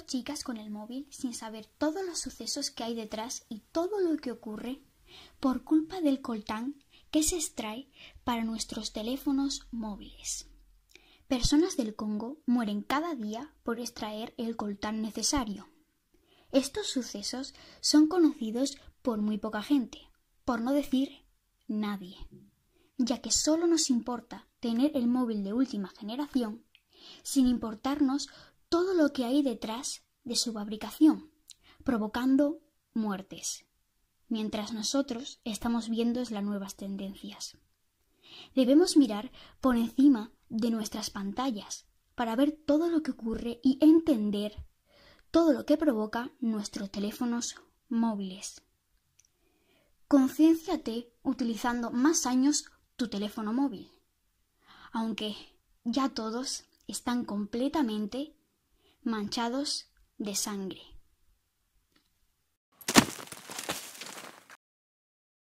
chicas con el móvil sin saber todos los sucesos que hay detrás y todo lo que ocurre por culpa del coltán que se extrae para nuestros teléfonos móviles. Personas del Congo mueren cada día por extraer el coltán necesario. Estos sucesos son conocidos por muy poca gente, por no decir nadie, ya que solo nos importa tener el móvil de última generación, sin importarnos todo lo que hay detrás de su fabricación, provocando muertes, mientras nosotros estamos viendo las nuevas tendencias. Debemos mirar por encima de nuestras pantallas para ver todo lo que ocurre y entender todo lo que provoca nuestros teléfonos móviles. Conciénciate utilizando más años tu teléfono móvil, aunque ya todos están completamente manchados de sangre.